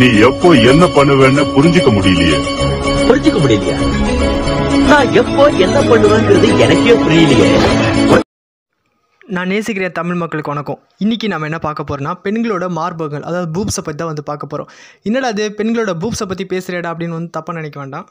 நீ எப்போ என்ன பண்ணுவேன்னு புரிஞ்சுக்க முடியலையே புரிஞ்சுக்க முடியலையா நான் எப்போ என்ன பண்ணுவேங்கிறது எனக்கே புரியலையே நான் நேசிக்கிற தமிழ் மக்களுக்கு வணக்கம் இன்றைக்கி நம்ம என்ன பார்க்க போகிறோம்னா பெண்களோட மார்பகங்கள் அதாவது பூப்ஸை பற்றி தான் வந்து பார்க்க போகிறோம் என்னடா அது பெண்களோட பூப்ஸை பற்றி பேசுகிறேடா அப்படின்னு வந்து தப்பாக நினைக்க வேண்டாம்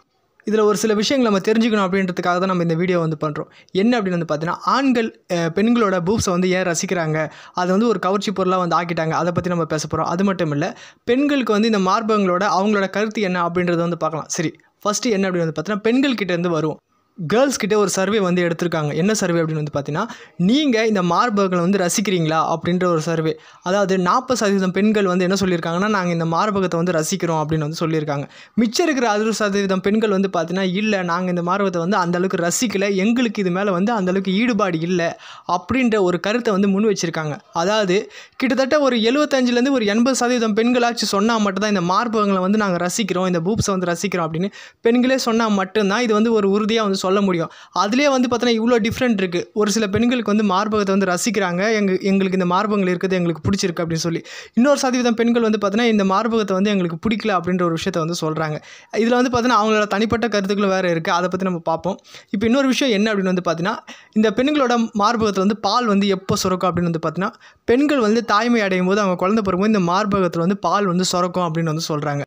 இதில் ஒரு சில விஷயங்கள் நம்ம தெரிஞ்சுக்கணும் அப்படின்றதுக்காக தான் நம்ம இந்த வீடியோ வந்து பண்ணுறோம் என்ன அப்படின்னு வந்து பார்த்தீங்கன்னா ஆண்கள் பெண்களோட பூப்ஸை வந்து ஏன் ரசிக்கிறாங்க அதை வந்து ஒரு கவர்ச்சி பொருளாக வந்து ஆக்கிட்டாங்க அதை பற்றி நம்ம பேச போகிறோம் அது மட்டும் இல்லை பெண்களுக்கு வந்து இந்த மார்பகங்களோட அவங்களோட கருத்து என்ன அப்படின்றத வந்து பார்க்கலாம் சரி ஃபஸ்ட்டு என்ன அப்படின்னு வந்து பார்த்தீங்கன்னா பெண்கள் கிட்டேருந்து வருவோம் கேர்ள்ஸ் கிட்டே ஒரு சர்வே வந்து எடுத்திருக்காங்க என்ன சர்வே அப்படின்னு வந்து பார்த்தீங்கன்னா நீங்கள் இந்த மார்பகங்களை வந்து ரசிக்கிறீங்களா அப்படின்ற ஒரு சர்வே அதாவது நாற்பது சதவீதம் பெண்கள் வந்து என்ன சொல்லியிருக்காங்கன்னா நாங்கள் இந்த மார்பகத்தை வந்து ரசிக்கிறோம் அப்படின்னு வந்து சொல்லியிருக்காங்க மிச்சம் இருக்கிற அறுபது சதவீதம் பெண்கள் வந்து பார்த்தீங்கன்னா இல்லை நாங்கள் இந்த மார்பகத்தை வந்து அந்தளவுக்கு ரசிக்கலை எங்களுக்கு இது மேலே வந்து அந்தளவுக்கு ஈடுபாடு இல்லை அப்படின்ற ஒரு கருத்தை வந்து முன் வச்சுருக்காங்க அதாவது கிட்டத்தட்ட ஒரு எழுபத்தஞ்சிலேருந்து ஒரு எண்பது சதவீதம் பெண்களாச்சு சொன்னால் மட்டும்தான் இந்த மார்பகங்களை வந்து நாங்கள் ரசிக்கிறோம் இந்த பூப்ஸை வந்து ரசிக்கிறோம் அப்படின்னு பெண்களே சொன்னால் மட்டும்தான் இது வந்து ஒரு உறுதியாக வந்து சொல்ல முடியும் அதுலேயே வந்து பார்த்தோன்னா இவ்வளோ டிஃப்ரெண்ட் இருக்குது ஒரு சில பெண்களுக்கு வந்து மார்பகத்தை வந்து ரசிக்கிறாங்க எங்கள் எங்களுக்கு இந்த மார்பகங்கள் இருக்கிறது எங்களுக்கு பிடிச்சிருக்கு அப்படின்னு சொல்லி இன்னொரு சதவீதம் பெண்கள் வந்து பார்த்தோன்னா இந்த மார்பகத்தை வந்து எங்களுக்கு பிடிக்கல அப்படின்ற ஒரு விஷயத்த வந்து சொல்கிறாங்க இதில் வந்து பார்த்தோன்னா அவங்களோட தனிப்பட்ட கருத்துக்கள் வேறு இருக்குது அதை பற்றி நம்ம பார்ப்போம் இப்போ இன்னொரு விஷயம் என்ன அப்படின்னு வந்து பார்த்தீங்கன்னா இந்த பெண்களோட மார்பகத்தில் வந்து பால் வந்து எப்போ சுரக்கும் அப்படின்னு வந்து பார்த்தீங்கன்னா பெண்கள் வந்து தாய்மை அடையும் போது அவங்க குழந்தை பிறகும்போது இந்த மார்பகத்தில் வந்து பால் வந்து சுரக்கும் அப்படின்னு வந்து சொல்கிறாங்க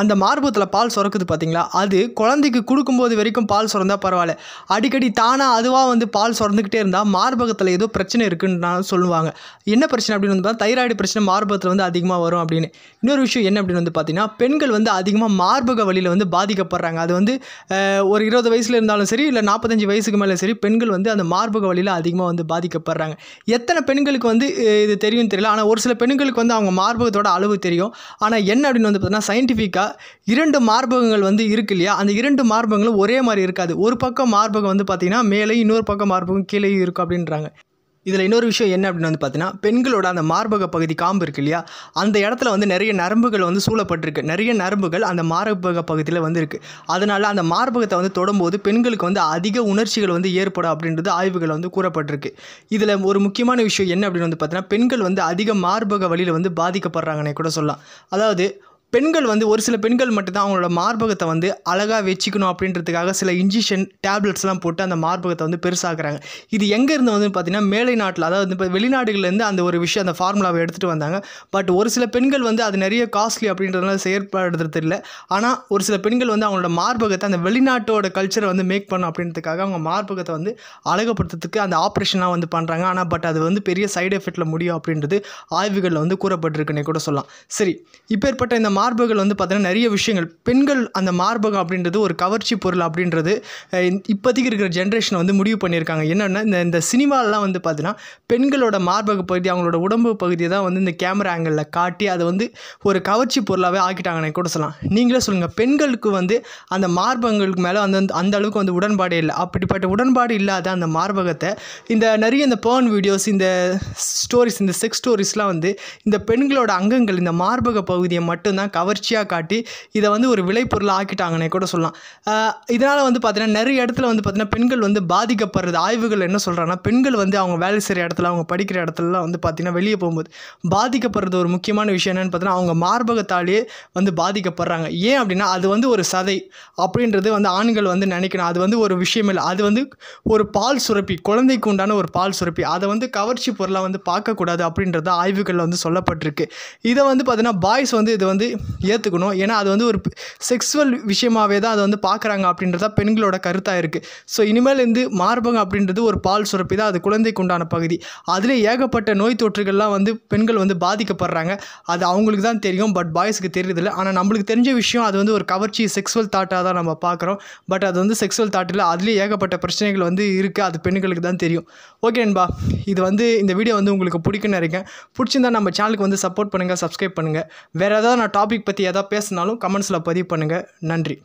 அந்த மார்பத்தில் பால் சுரக்குது பார்த்தீங்களா அது குழந்தைக்கு கொடுக்கும்போது வரைக்கும் பால் சுரந்தால் பரவாயில்ல அடிக்கடி தானாக அதுவாக வந்து பால் சுரந்துக்கிட்டே இருந்தால் மார்பகத்தில் ஏதோ பிரச்சனை இருக்குன்னு சொல்லுவாங்க என்ன பிரச்சனை அப்படின்னு வந்து பார்த்தா தைராய்டு பிரச்சனை மார்பகத்தில் வந்து அதிகமாக வரும் அப்படின்னு இன்னொரு விஷயம் என்ன அப்படின்னு வந்து பார்த்திங்கன்னா பெண்கள் வந்து அதிகமாக மார்பக வழியில் வந்து பாதிக்கப்படுறாங்க அது வந்து ஒரு இருபது வயசில் இருந்தாலும் சரி இல்லை நாற்பத்தஞ்சு வயசுக்கு மேலே சரி பெண்கள் வந்து அந்த மார்பக வழியில் அதிகமாக வந்து பாதிக்கப்படுறாங்க எத்தனை பெண்களுக்கு வந்து இது தெரியும் தெரியல ஆனால் ஒரு சில பெண்களுக்கு வந்து அவங்க மார்பகத்தோட அளவு தெரியும் ஆனால் என்ன அப்படின்னு வந்து பார்த்தீங்கன்னா சயின்டிஃபிக்காக இருக்கா இரண்டு மார்பகங்கள் வந்து இருக்கு இல்லையா அந்த இரண்டு மார்பகங்களும் ஒரே மாதிரி இருக்காது ஒரு பக்கம் மார்பகம் வந்து பார்த்திங்கன்னா மேலே இன்னொரு பக்கம் மார்பகம் கீழே இருக்கும் அப்படின்றாங்க இதில் இன்னொரு விஷயம் என்ன அப்படின்னு வந்து பார்த்தீங்கன்னா பெண்களோட அந்த மார்பக பகுதி காம்பு இருக்கு இல்லையா அந்த இடத்துல வந்து நிறைய நரம்புகள் வந்து சூழப்பட்டிருக்கு நிறைய நரம்புகள் அந்த மார்பக பகுதியில் வந்து இருக்குது அதனால் அந்த மார்பகத்தை வந்து தொடும்போது பெண்களுக்கு வந்து அதிக உணர்ச்சிகள் வந்து ஏற்படும் அப்படின்றது ஆய்வுகள் வந்து கூறப்பட்டிருக்கு இதில் ஒரு முக்கியமான விஷயம் என்ன அப்படின்னு வந்து பார்த்தீங்கன்னா பெண்கள் வந்து அதிக மார்பக வழியில் வந்து பாதிக்கப்படுறாங்கன்னே கூட சொல்லலாம் அதாவது பெண்கள் வந்து ஒரு சில பெண்கள் மட்டும்தான் அவங்களோட மார்பகத்தை வந்து அழகாக வச்சுக்கணும் அப்படின்றதுக்காக சில இன்ஜெக்ஷன் டேப்லெட்ஸ்லாம் போட்டு அந்த மார்பகத்தை வந்து பெருசாக்குறாங்க இது எங்கேருந்து வந்து பார்த்திங்கன்னா மேலை நாட்டில் அதாவது வந்து இப்போ வெளிநாடுகள்லேருந்து அந்த ஒரு விஷயம் அந்த ஃபார்முலாவை எடுத்துகிட்டு வந்தாங்க பட் ஒரு சில பெண்கள் வந்து அது நிறைய காஸ்ட்லி அப்படின்றதுனால செயற்படுறது இல்லை ஆனால் ஒரு சில பெண்கள் வந்து அவங்களோட மார்பகத்தை அந்த வெளிநாட்டோட கல்ச்சரை வந்து மேக் பண்ணும் அப்படின்றதுக்காக அவங்க மார்பகத்தை வந்து அழகுப்படுத்துறதுக்கு அந்த ஆப்ரேஷன்லாம் வந்து பண்ணுறாங்க ஆனால் பட் அது வந்து பெரிய சைடு எஃபெக்டில் முடியும் அப்படின்றது ஆய்வுகளில் வந்து கூறப்பட்டிருக்குன்னே கூட சொல்லலாம் சரி ஏற்பட்ட இந்த மார்புகள் வந்து பார்த்திங்கன்னா நிறைய விஷயங்கள் பெண்கள் அந்த மார்பகம் அப்படின்றது ஒரு கவர்ச்சி பொருள் அப்படின்றது இப்போதைக்கு இருக்கிற ஜென்ரேஷனை வந்து முடிவு பண்ணியிருக்காங்க என்னென்னா இந்த இந்த சினிமாலெலாம் வந்து பார்த்தீங்கன்னா பெண்களோட மார்பக பகுதி அவங்களோட உடம்பு பகுதியை தான் வந்து இந்த கேமரா ஆங்கிளில் காட்டி அதை வந்து ஒரு கவர்ச்சி பொருளாகவே ஆக்கிட்டாங்கன்னு கூட சொல்லலாம் நீங்களே சொல்லுங்கள் பெண்களுக்கு வந்து அந்த மார்பகங்களுக்கு மேலே அந்த அந்த அளவுக்கு வந்து உடன்பாடே இல்லை அப்படிப்பட்ட உடன்பாடு இல்லாத அந்த மார்பகத்தை இந்த நிறைய இந்த பேர்ன் வீடியோஸ் இந்த ஸ்டோரிஸ் இந்த செக்ஸ் ஸ்டோரிஸ்லாம் வந்து இந்த பெண்களோட அங்கங்கள் இந்த மார்பக பகுதியை மட்டும்தான் கவர்ச்சியாக காட்டி இதை வந்து ஒரு விளைபொருள் ஆக்கிட்டாங்கன்னே கூட சொல்லலாம் இதனால் வந்து பார்த்திங்கன்னா நிறைய இடத்துல வந்து பார்த்திங்கன்னா பெண்கள் வந்து பாதிக்கப்படுறது ஆய்வுகள் என்ன சொல்கிறாங்கன்னா பெண்கள் வந்து அவங்க வேலை செய்கிற இடத்துல அவங்க படிக்கிற இடத்துலலாம் வந்து பார்த்திங்கன்னா வெளியே போகும்போது பாதிக்கப்படுறது ஒரு முக்கியமான விஷயம் என்னென்னு பார்த்தீங்கன்னா அவங்க மார்பகத்தாலேயே வந்து பாதிக்கப்படுறாங்க ஏன் அப்படின்னா அது வந்து ஒரு சதை அப்படின்றது வந்து ஆண்கள் வந்து நினைக்கணும் அது வந்து ஒரு விஷயம் இல்லை அது வந்து ஒரு பால் சுரப்பி குழந்தைக்கு உண்டான ஒரு பால் சுரப்பி அதை வந்து கவர்ச்சி பொருளாக வந்து பார்க்கக்கூடாது அப்படின்றத ஆய்வுகளில் வந்து சொல்லப்பட்டிருக்கு இதை வந்து பார்த்திங்கன்னா பாய்ஸ் வந்து இது வந்து ஏற்றுக்கணும் ஏன்னா அது வந்து ஒரு செக்ஸுவல் விஷயமாகவே தான் அதை வந்து பார்க்குறாங்க அப்படின்றத பெண்களோட கருத்தாக இருக்குது ஸோ இனிமேலேருந்து மார்பகம் அப்படின்றது ஒரு பால் சுரப்பி தான் அது குழந்தைக்கு உண்டான பகுதி அதில் ஏகப்பட்ட நோய் தொற்றுகள்லாம் வந்து பெண்கள் வந்து பாதிக்கப்படுறாங்க அது அவங்களுக்கு தான் தெரியும் பட் பாய்ஸுக்கு தெரியுதில்ல ஆனால் நம்மளுக்கு தெரிஞ்ச விஷயம் அது வந்து ஒரு கவர்ச்சி செக்ஸுவல் தாட்டாக தான் நம்ம பார்க்குறோம் பட் அது வந்து செக்ஸுவல் தாட்டில் அதுலேயே ஏகப்பட்ட பிரச்சனைகள் வந்து இருக்குது அது பெண்களுக்கு தான் தெரியும் ஓகே நண்பா இது வந்து இந்த வீடியோ வந்து உங்களுக்கு பிடிக்குன்னு இருக்கேன் பிடிச்சிருந்தா நம்ம சேனலுக்கு வந்து சப்போர்ட் பண்ணுங்கள் சப்ஸ்கிரைப் பண்ணுங்கள் வேறு ஏதாவது நான் டாப் டாபிக் பற்றி எதாவது பேசினாலும் கமெண்ட்ஸில் பதிவு பண்ணுங்கள் நன்றி